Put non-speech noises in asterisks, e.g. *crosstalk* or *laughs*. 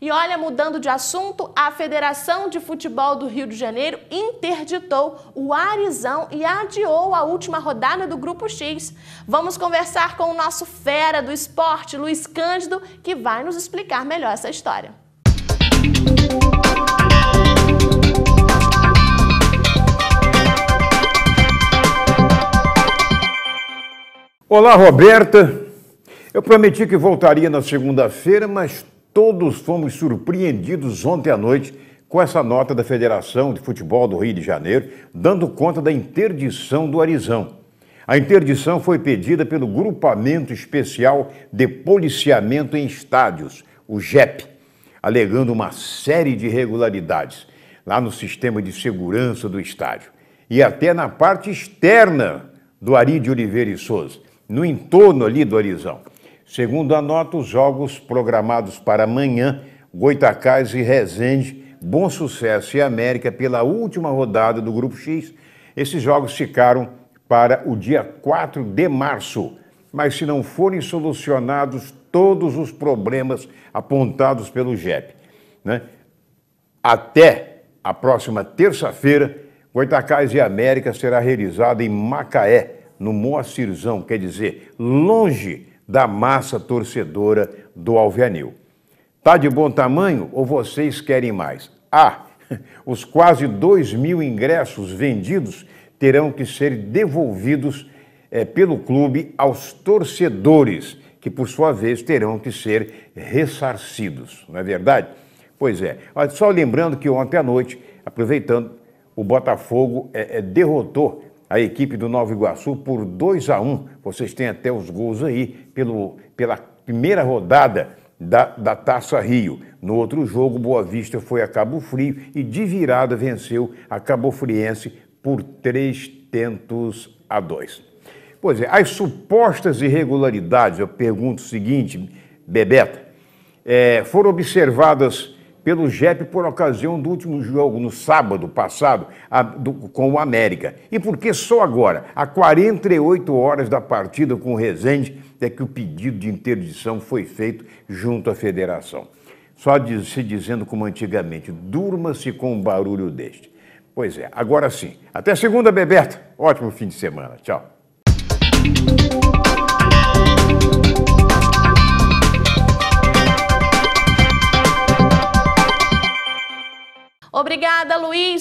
E olha, mudando de assunto, a Federação de Futebol do Rio de Janeiro interditou o Arizão e adiou a última rodada do Grupo X. Vamos conversar com o nosso fera do esporte, Luiz Cândido, que vai nos explicar melhor essa história. Olá, Roberta. Eu prometi que voltaria na segunda-feira, mas Todos fomos surpreendidos ontem à noite com essa nota da Federação de Futebol do Rio de Janeiro, dando conta da interdição do Arizão. A interdição foi pedida pelo Grupamento Especial de Policiamento em Estádios, o GEP, alegando uma série de irregularidades lá no sistema de segurança do estádio e até na parte externa do Ari de Oliveira e Souza, no entorno ali do Arizão. Segundo a nota, os jogos programados para amanhã, Goitacás e Resende, Bom Sucesso e América pela última rodada do Grupo X, esses jogos ficaram para o dia 4 de março. Mas se não forem solucionados todos os problemas apontados pelo JEP, né? até a próxima terça-feira, Goitacás e América será realizada em Macaé, no Moacirzão, quer dizer, longe da massa torcedora do Alvianil. Tá de bom tamanho ou vocês querem mais? Ah, *laughs* os quase 2 mil ingressos vendidos terão que ser devolvidos é, pelo clube aos torcedores, que por sua vez terão que ser ressarcidos, não é verdade? Pois é. Mas só lembrando que ontem à noite, aproveitando, o Botafogo é, é, derrotou a equipe do Nova Iguaçu por 2 a 1. Vocês têm até os gols aí pelo, pela primeira rodada da, da Taça Rio. No outro jogo, Boa Vista foi a Cabo Frio e de virada venceu a Cabo Friense por 3 tentos a 2. Pois é, as supostas irregularidades, eu pergunto o seguinte, Bebeto, é, foram observadas pelo JEP por ocasião do último jogo, no sábado passado, a, do, com o América. E por que só agora, a 48 horas da partida com o Rezende, é que o pedido de interdição foi feito junto à federação? Só se dizendo como antigamente, durma-se com um barulho deste. Pois é, agora sim. Até segunda, Beberta Ótimo fim de semana. Tchau. Obrigada, Luiz.